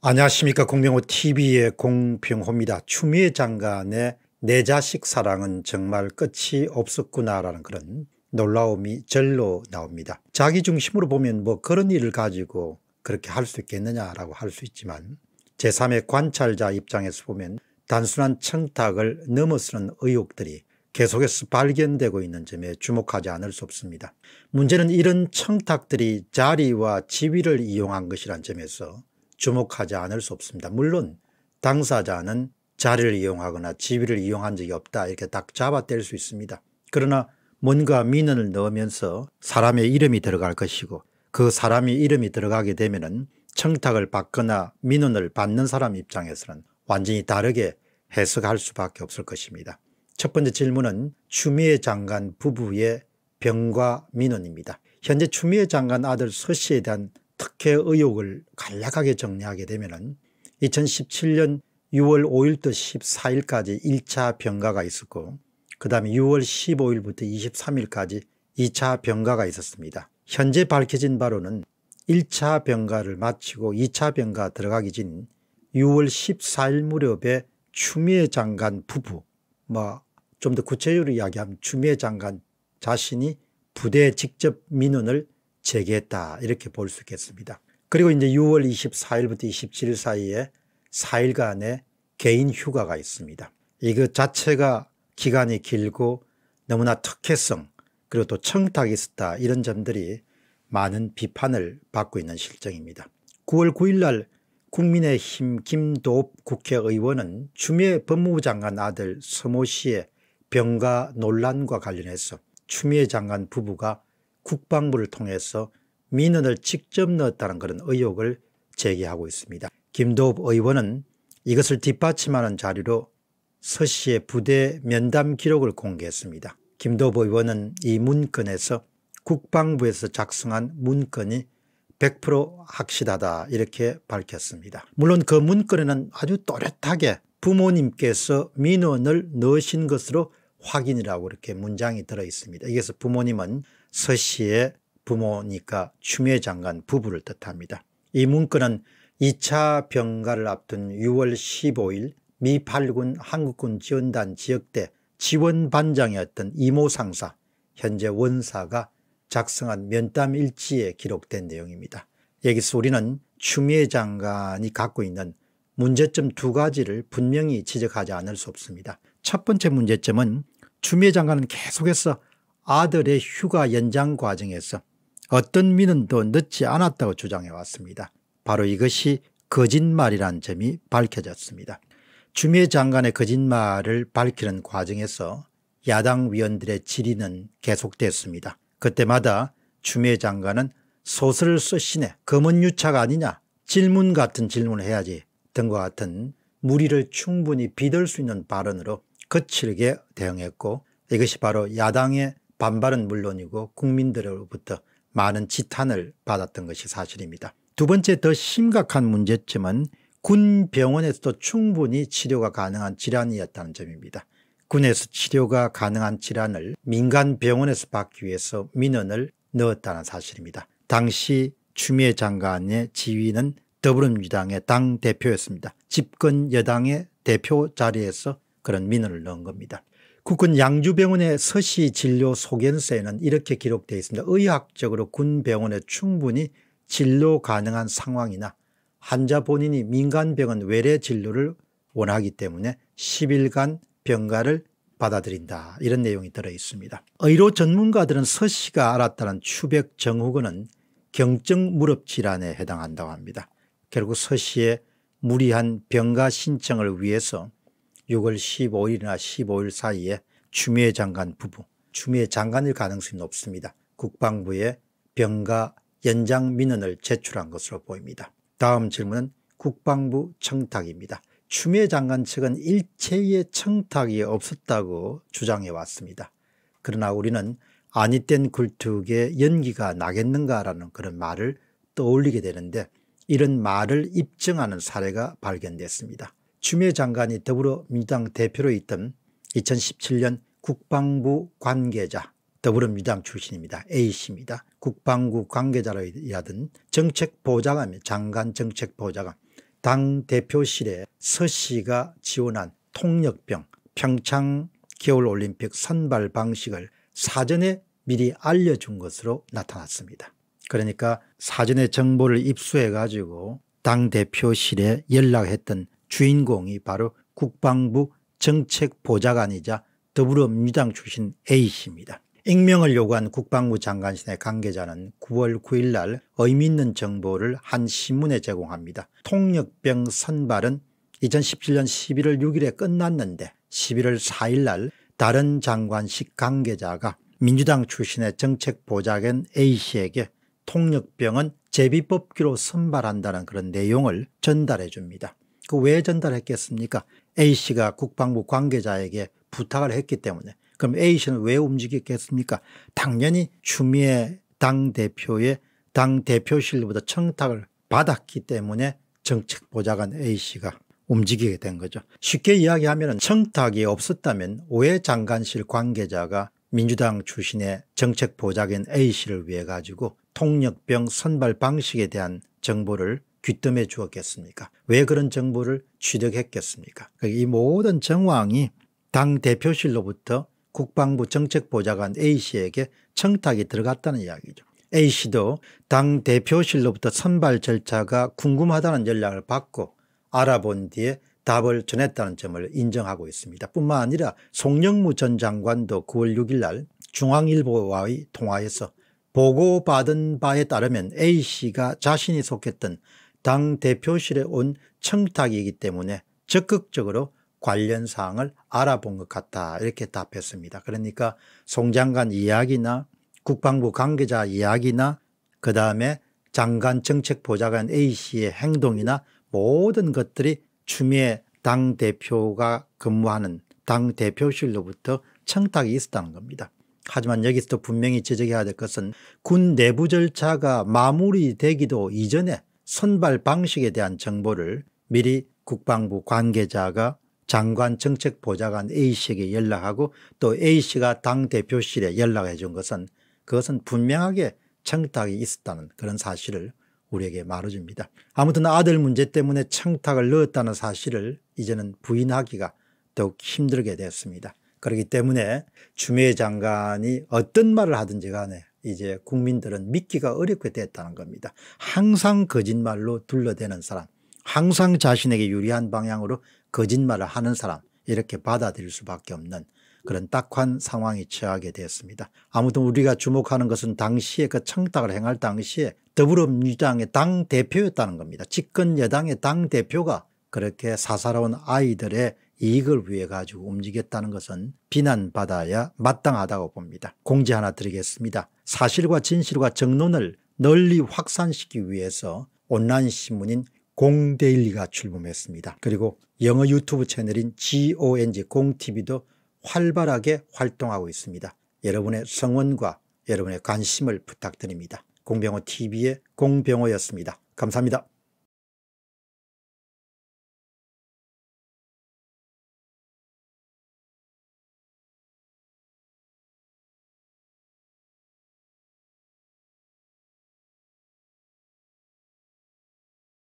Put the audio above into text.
안녕하십니까 공병호 tv의 공병호입니다. 추미애 장관의 내 자식 사랑은 정말 끝이 없었구나라는 그런 놀라움이 절로 나옵니다. 자기 중심으로 보면 뭐 그런 일을 가지고 그렇게 할 수 있겠느냐라고 할 수 있지만 제3의 관찰자 입장에서 보면 단순한 청탁을 넘어서는 의혹들이 계속해서 발견되고 있는 점에 주목하지 않을 수 없습니다. 문제는 이런 청탁들이 자리와 지위를 이용한 것이란 점에서 주목하지 않을 수 없습니다. 물론 당사자는 자리를 이용하거나 지위를 이용한 적이 없다 이렇게 딱 잡아뗄 수 있습니다. 그러나 뭔가 민원을 넣으면서 사람의 이름이 들어갈 것이고 그 사람이 이름이 들어가게 되면 청탁을 받거나 민원을 받는 사람 입장에서는 완전히 다르게 해석할 수밖에 없을 것입니다. 첫 번째 질문은 추미애 장관 부부의 병과 민원입니다. 현재 추미애 장관 아들 서씨에 대한 특혜 의혹을 간략하게 정리하게 되면 2017년 6월 5일부터 14일까지 1차 병가가 있었고 그 다음에 6월 15일부터 23일까지 2차 병가가 있었습니다. 현재 밝혀진 바로는 1차 병가를 마치고 2차 병가 들어가기 전 6월 14일 무렵에 추미애 장관 부부 뭐좀 더 구체적으로 이야기하면 추미애 장관 자신이 부대 에 직접 민원을 제기했다 이렇게 볼 수 있겠습니다. 그리고 이제 6월 24일부터 27일 사이에 4일간의 개인 휴가가 있습니다. 이것 그 자체가 기간이 길고 너무나 특혜성 그리고 또 청탁이 있었다 이런 점들이 많은 비판을 받고 있는 실정입니다. 9월 9일 날 국민의힘 김도읍 국회의원은 추미애 법무부 장관 아들 서모 씨의 병가 논란과 관련해서 추미애 장관 부부가 국방부를 통해서 민원을 직접 넣었다는 그런 의혹을 제기하고 있습니다. 김도읍 의원은 이것을 뒷받침하는 자료로 서 씨의 부대 면담 기록을 공개했습니다. 김도읍 의원은 이 문건에서 국방부에서 작성한 문건이 100% 확실하다 이렇게 밝혔습니다. 물론 그 문건에는 아주 또렷하게 부모님께서 민원을 넣으신 것으로 확인이라고 이렇게 문장이 들어 있습니다. 이것서 부모님은 서씨의 부모니까 추미애 장관 부부를 뜻합니다. 이 문건은 2차 병가를 앞둔 6월 15일 미 8군 한국군 지원단 지역대 지원반장이었던 이모 상사 현재 원사가 작성한 면담 일지에 기록된 내용입니다. 여기서 우리는 추미애 장관이 갖고 있는 문제점 두 가지를 분명히 지적하지 않을 수 없습니다. 첫 번째 문제점은 추미애 장관은 계속해서 아들의 휴가 연장 과정에서 어떤 민은 더 늦지 않았다고 주장해 왔습니다. 바로 이것이 거짓말이란 점이 밝혀졌습니다. 주미 장관의 거짓말을 밝히는 과정에서 야당 위원들의 질의는 계속됐습니다. 그때마다 주미 장관은 소설을 쓰시네 검은유착 아니냐 질문 같은 질문을 해야지 등과 같은 무리를 충분히 비들 수 있는 발언으로 거칠게 대응했고 이것이 바로 야당의 반발은 물론이고 국민들로부터 많은 지탄을 받았던 것이 사실입니다. 두 번째 더 심각한 문제점은 군 병원에서도 충분히 치료가 가능한 질환이었다는 점입니다. 군에서 치료가 가능한 질환을 민간 병원에서 받기 위해서 민원을 넣었다는 사실입니다. 당시 추미애 장관의 지위는 더불어민주당의 당 대표였습니다. 집권 여당의 대표 자리에서 그런 민원을 넣은 겁니다. 국군 양주병원의 서시 진료 소견서에는 이렇게 기록되어 있습니다. 의학적으로 군병원에 충분히 진료 가능한 상황이나 환자 본인이 민간병원 외래 진료를 원하기 때문에 10일간 병가를 받아들인다 이런 내용이 들어 있습니다. 의료 전문가들은 서씨가 알았다는 추백 정후군은 경증 무릎 질환에 해당한다고 합니다. 결국 서씨의 무리한 병가 신청을 위해서 6월 15일이나 15일 사이에 추미애 장관 부부, 추미애 장관일 가능성이 높습니다. 국방부에 병가 연장 민원을 제출한 것으로 보입니다. 다음 질문은 국방부 청탁입니다. 추미애 장관 측은 일체의 청탁이 없었다고 주장해 왔습니다. 그러나 우리는 아니 땐 굴뚝에 연기가 나겠는가라는 그런 말을 떠올리게 되는데 이런 말을 입증하는 사례가 발견됐습니다. 추미애 장관이 더불어민주당 대표로 있던 2017년 국방부 관계자 더불어민주당 출신입니다. A씨입니다. 국방부 관계자로 일하던 정책보좌관 장관 정책보좌관 당대표실에 서씨가 지원한 통역병 평창 겨울올림픽 선발 방식을 사전에 미리 알려준 것으로 나타났습니다. 그러니까 사전에 정보를 입수해 가지고 당대표실에 연락했던 주인공이 바로 국방부 정책보좌관이자 더불어민주당 출신 A씨입니다. 익명을 요구한 국방부 장관실의 관계자는 9월 9일 날 의미 있는 정보를 한 신문에 제공합니다. 통역병 선발은 2017년 11월 6일에 끝났는데 11월 4일 날 다른 장관식 관계자가 민주당 출신의 정책보좌관 A씨에게 통역병은 제비뽑기로 선발한다는 그런 내용을 전달해 줍니다. 그왜 전달했겠습니까? A씨가 국방부 관계자에게 부탁을 했기 때문에 그럼 A씨는 왜 움직였겠습니까? 당연히 추미애 당대표의 당대표실로부터 청탁을 받았기 때문에 정책보좌관 A씨가 움직이게 된 거죠. 쉽게 이야기하면 청탁이 없었다면 오해 장관실 관계자가 민주당 출신의 정책보좌관 A씨를 위해 가지고 통역병 선발 방식에 대한 정보를 귀뜸해 주었겠습니까? 왜 그런 정보를 취득했겠습니까? 그러니까 이 모든 정황이 당 대표실로부터 국방부 정책보좌관 A씨에게 청탁이 들어갔다는 이야기죠. A씨도 당 대표실로부터 선발 절차가 궁금하다는 연락을 받고 알아본 뒤에 답을 전했다는 점을 인정하고 있습니다. 뿐만 아니라 송영무 전 장관도 9월 6일 날 중앙일보와의 통화에서 보고받은 바에 따르면 A씨가 자신이 속했던 당 대표실에 온 청탁이기 때문에 적극적으로 관련 사항을 알아본 것 같다 이렇게 답했습니다. 그러니까 송 장관 이야기나 국방부 관계자 이야기나 그 다음에 장관 정책보좌관 A씨의 행동이나 모든 것들이 추미애 당대표가 근무하는 당대표실로부터 청탁이 있었다는 겁니다. 하지만 여기서도 분명히 지적해야 될 것은 군 내부 절차가 마무리되기도 이전에 선발 방식에 대한 정보를 미리 국방부 관계자가 장관 정책 보좌관 A씨에게 연락하고 또 A씨가 당대표실에 연락해 준 것은 그것은 분명하게 청탁이 있었다는 그런 사실을 우리에게 말해줍니다. 아무튼 아들 문제 때문에 청탁을 넣었다는 사실을 이제는 부인하기가 더욱 힘들게 되었습니다. 그렇기 때문에 주미 장관이 어떤 말을 하든지 간에 이제 국민들은 믿기가 어렵게 됐다는 겁니다. 항상 거짓말로 둘러대는 사람, 항상 자신에게 유리한 방향으로 거짓말을 하는 사람 이렇게 받아들일 수밖에 없는 그런 딱한 상황이 처하게 되었습니다. 아무튼 우리가 주목하는 것은 당시에 그 청탁을 행할 당시에 더불어민주당의 당 대표였다는 겁니다. 집권 여당의 당 대표가 그렇게 사사로운 아이들의 이익을 위해 가지고 움직였다는 것은 비난받아야 마땅하다고 봅니다. 공지 하나 드리겠습니다. 사실과 진실과 정론을 널리 확산시키기 위해서 온라인 신문인 공데일리가 출범했습니다. 그리고 영어 유튜브 채널인 GONG 공TV도 활발하게 활동하고 있습니다. 여러분의 성원과 여러분의 관심을 부탁드립니다. 공병호 TV의 공병호였습니다. 감사합니다.